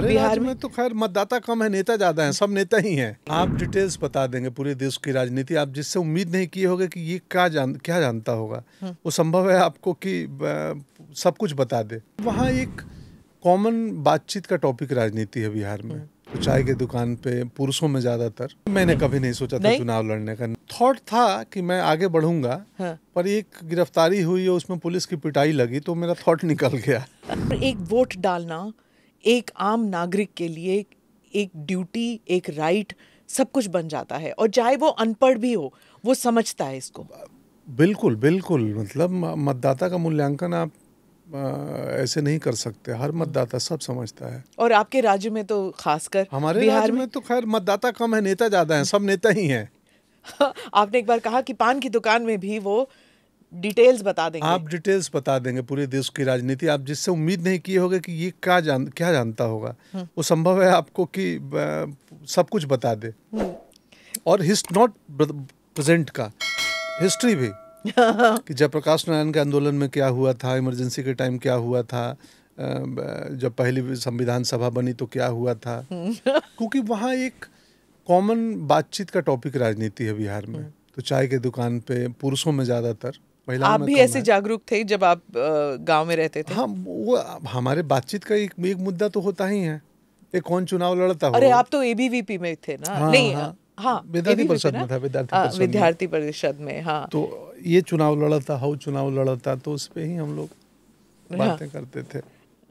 हमारे बिहार में तो खैर मतदाता कम है नेता ज्यादा है सब नेता ही हैं आप डिटेल्स बता देंगे पूरे देश की राजनीति आप जिससे उम्मीद नहीं किए होगा कि ये क्या जान क्या जानता होगा हम्म। वो संभव है आपको कि सब कुछ बता दे वहाँ एक कॉमन बातचीत का टॉपिक राजनीति है बिहार में हम्म। चाय के दुकान पे पुरुषों में ज्यादातर मैंने कभी नहीं सोचा था चुनाव लड़ने का थॉट था कि मैं आगे बढ़ूंगा हाँ। पर एक गिरफ्तारी हुई और उसमें पुलिस की पिटाई लगी तो मेरा थॉट निकल गया एक वोट डालना एक आम नागरिक के लिए एक ड्यूटी एक राइट सब कुछ बन जाता है और चाहे वो अनपढ़ भी हो वो समझता है इसको बिल्कुल बिल्कुल मतलब मतदाता का मूल्यांकन आप ऐसे नहीं कर सकते हर मतदाता सब समझता है और आपके राज्य में तो खासकर हमारे बिहार राज्य में, में तो खैर मतदाता कम है नेता ज्यादा है सब नेता ही हैं आपने एक बार कहा कि पान की दुकान में भी वो डिटेल्स बता देंगे आप डिटेल्स बता देंगे पूरे देश की राजनीति आप जिससे उम्मीद नहीं किए होगे कि ये क्या जान क्या जानता होगा हम्म। वो संभव है आपको कि सब कुछ बता दे हम्म। और हिस्ट नॉट प्रेजेंट का हिस्ट्री भी कि जयप्रकाश नारायण के आंदोलन में क्या हुआ था इमरजेंसी के टाइम क्या हुआ था जब पहली संविधान सभा बनी तो क्या हुआ था क्योंकि वहाँ एक कॉमन बातचीत का टॉपिक राजनीति है बिहार में हम्म। तो चाय के दुकान पे पुरुषों में ज़्यादातर आप भी ऐसे जागरूक थे जब आप गांव में रहते थे हाँ वो हमारे बातचीत का एक एक मुद्दा तो होता ही है ये कौन चुनाव लड़ता अरे आप तो एबीवीपी में थे ना हाँ, नहीं हाँ, हाँ विद्यार्थी हाँ, परिषद में था विद्यार्थी परिषद में हाँ तो ये चुनाव लड़ता हाउ चुनाव लड़ता तो उस पर ही हम लोग हाँ। बातें करते थे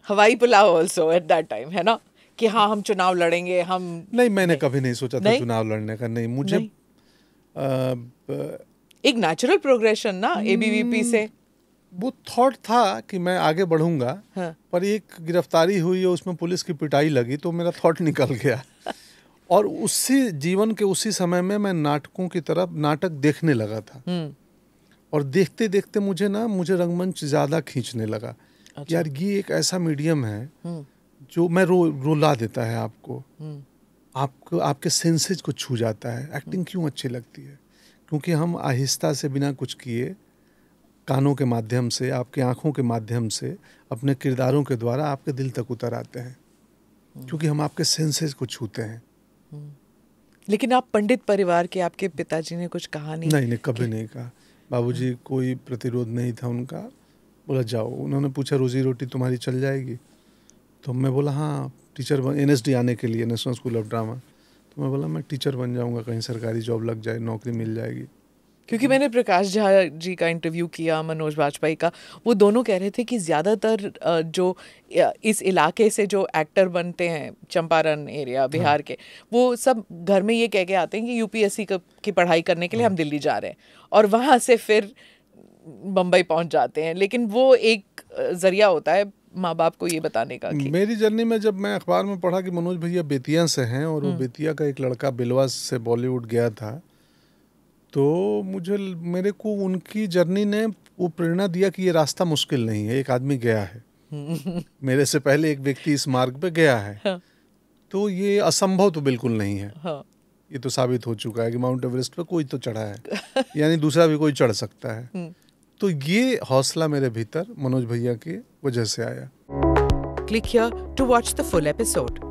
हवाई पुलाव ऑल्सो एट दैट टाइम है ना कि हाँ हम चुनाव लड़ेंगे हम नहीं मैंने नहीं, कभी नहीं सोचा था चुनाव लड़ने का नहीं मुझे नहीं? आ, एक नेचुरल प्रोग्रेशन ना एबीवीपी hmm. से वो थॉट था कि मैं आगे बढ़ूंगा हाँ. पर एक गिरफ्तारी हुई और उसमें पुलिस की पिटाई लगी तो मेरा थॉट निकल गया और उसी जीवन के उसी समय में मैं नाटकों की तरफ नाटक देखने लगा था हम्म। और देखते देखते मुझे ना मुझे रंगमंच ज़्यादा खींचने लगा अच्छा। यार ये एक ऐसा मीडियम है हम्म। जो मैं रो रोला देता है आपको हम्म। आपको आपके सेंसेज को छू जाता है एक्टिंग क्यों अच्छी लगती है क्योंकि हम आहिस्ता से बिना कुछ किए कानों के माध्यम से आपके आँखों के माध्यम से अपने किरदारों के द्वारा आपके दिल तक उतर आते हैं हम्म। क्योंकि हम आपके सेंसेस को छूते हैं हम्म। लेकिन आप पंडित परिवार के आपके पिताजी ने कुछ कहा नहीं नहीं नहीं कभी नहीं कहा बाबूजी हम्म। कोई प्रतिरोध नहीं था उनका बोला जाओ उन्होंने पूछा रोजी रोटी तुम्हारी चल जाएगी तो मैं बोला हाँ टीचर एन आने के लिए नेशनल स्कूल ऑफ ड्रामा तो मैं बोला मैं टीचर बन जाऊँगा कहीं सरकारी जॉब लग जाए नौकरी मिल जाएगी क्योंकि मैंने प्रकाश झा जी का इंटरव्यू किया मनोज वाजपेयी का वो दोनों कह रहे थे कि ज़्यादातर जो इस इलाके से जो एक्टर बनते हैं चंपारण एरिया हाँ। बिहार के वो सब घर में ये कह के आते हैं कि यूपीएससी की पढ़ाई करने के लिए हाँ। हम दिल्ली जा रहे हैं और वहाँ से फिर बम्बई पहुँच जाते हैं लेकिन वो एक ज़रिया होता है माँ बाप को ये बताने का कि मेरी जर्नी में जब मैं अखबार में पढ़ा कि मनोज भैया बेतिया से हैं और वो हम्म। बेतिया का एक लड़का बिलवा से बॉलीवुड गया था तो मुझे मेरे को उनकी जर्नी ने वो प्रेरणा दिया कि ये रास्ता मुश्किल नहीं है एक आदमी गया है मेरे से पहले एक व्यक्ति इस मार्ग पे गया है हाँ। तो ये असंभव तो बिल्कुल नहीं है हाँ। ये तो साबित हो चुका है कि माउंट एवरेस्ट पे कोई तो चढ़ा है यानी दूसरा भी कोई चढ़ सकता है हम्म। तो ये हौसला मेरे भीतर मनोज भैया के वजह से आया click to watch the full episode